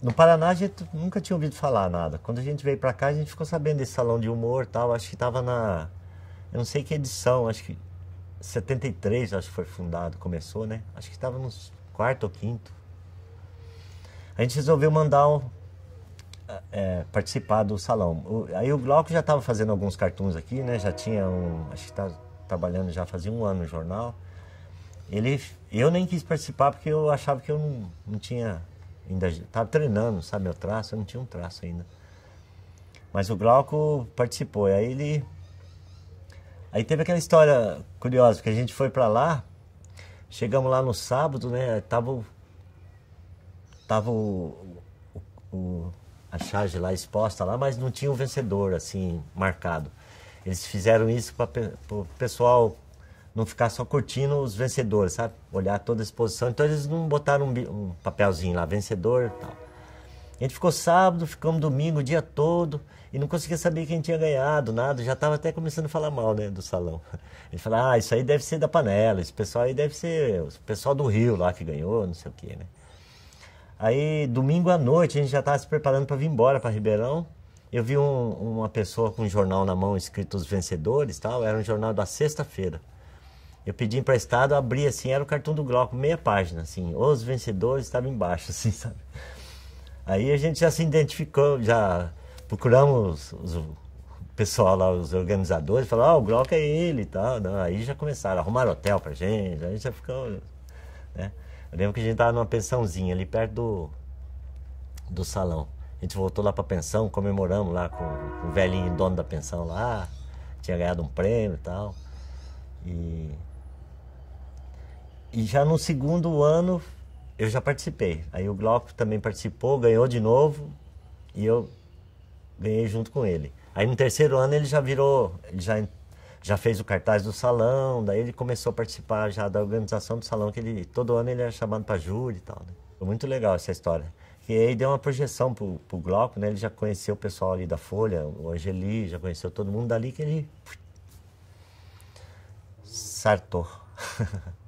No Paraná a gente nunca tinha ouvido falar nada. Quando a gente veio para cá, a gente ficou sabendo desse salão de humor tal. Acho que estava na. Eu não sei que edição, acho que 73 acho que foi fundado, começou, né? Acho que estava no quarto ou quinto. A gente resolveu mandar um, é, participar do salão. O, aí o Glauco já estava fazendo alguns cartuns aqui, né? Já tinha um. Acho que tava tá trabalhando já fazia um ano no jornal. Ele, eu nem quis participar porque eu achava que eu não, não tinha Ainda estava treinando, sabe, meu traço, eu não tinha um traço ainda. Mas o Glauco participou, aí ele... Aí teve aquela história curiosa, porque a gente foi para lá, chegamos lá no sábado, né, tava, tava o, o, a charge lá exposta lá, mas não tinha um vencedor, assim, marcado. Eles fizeram isso para o pessoal não ficar só curtindo os vencedores, sabe? Olhar toda a exposição. Então eles não botaram um, um papelzinho lá, vencedor e tal. A gente ficou sábado, ficamos domingo o dia todo e não conseguia saber quem tinha ganhado, nada. Já estava até começando a falar mal né, do salão. Ele falava, ah, isso aí deve ser da panela, esse pessoal aí deve ser o pessoal do Rio lá que ganhou, não sei o quê, né? Aí, domingo à noite, a gente já estava se preparando para vir embora para Ribeirão. Eu vi um, uma pessoa com um jornal na mão escrito Os Vencedores tal, era um jornal da sexta-feira. Eu pedi emprestado, abri assim, era o cartão do Glauco, meia página, assim. Os vencedores estavam embaixo, assim, sabe? Aí a gente já se identificou, já procuramos os, os pessoal lá, os organizadores, falaram, ah, o Glauco é ele e tal. Não, aí já começaram a arrumar hotel pra gente, aí já ficou. Né? Eu lembro que a gente tava numa pensãozinha ali perto do, do salão. A gente voltou lá pra pensão, comemoramos lá com, com o velhinho dono da pensão lá, tinha ganhado um prêmio e tal. E e já no segundo ano eu já participei. Aí o Glauco também participou, ganhou de novo e eu ganhei junto com ele. Aí no terceiro ano ele já virou, ele já, já fez o cartaz do salão, daí ele começou a participar já da organização do salão, que ele todo ano ele era chamado para júri e tal. Né? Foi muito legal essa história. E aí deu uma projeção pro, pro Glauco, né? Ele já conheceu o pessoal ali da Folha, o Angeli, já conheceu todo mundo dali que ele sartou.